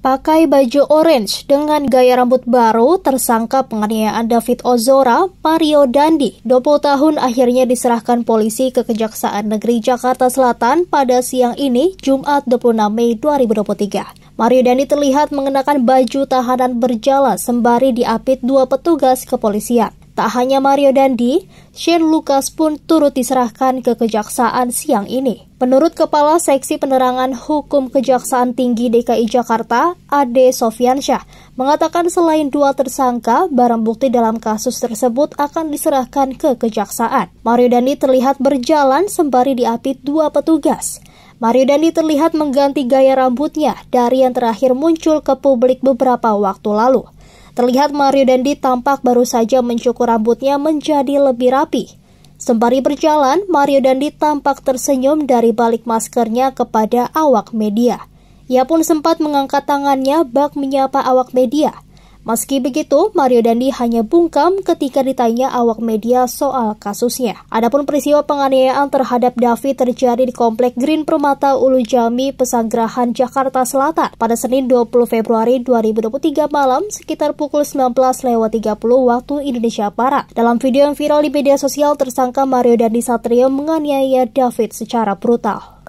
Pakai baju orange dengan gaya rambut baru, tersangka penganiayaan David Ozora, Mario Dandi, 20 tahun akhirnya diserahkan polisi ke Kejaksaan Negeri Jakarta Selatan pada siang ini, Jumat 26 Mei 2023. Mario Dandi terlihat mengenakan baju tahanan berjalan sembari diapit dua petugas kepolisian. Tak hanya Mario Dandi, Shane Lucas pun turut diserahkan ke kejaksaan siang ini. Menurut Kepala Seksi Penerangan Hukum Kejaksaan Tinggi DKI Jakarta, Ade Sofiansyah, mengatakan selain dua tersangka, barang bukti dalam kasus tersebut akan diserahkan ke kejaksaan. Mario Dandi terlihat berjalan sembari diapit dua petugas. Mario Dandi terlihat mengganti gaya rambutnya dari yang terakhir muncul ke publik beberapa waktu lalu. Terlihat Mario Dandi tampak baru saja mencukur rambutnya menjadi lebih rapi. Sembari berjalan, Mario Dandi tampak tersenyum dari balik maskernya kepada awak media. Ia pun sempat mengangkat tangannya bak menyapa awak media. Meski begitu, Mario Dandi hanya bungkam ketika ditanya awak media soal kasusnya. Adapun peristiwa penganiayaan terhadap David terjadi di Komplek Green Permata Ulu Jami, Pesanggerahan, Jakarta Selatan pada Senin 20 Februari 2023 malam sekitar pukul 19.30 waktu Indonesia Barat. Dalam video yang viral di media sosial, tersangka Mario Dandi Satrio menganiaya David secara brutal.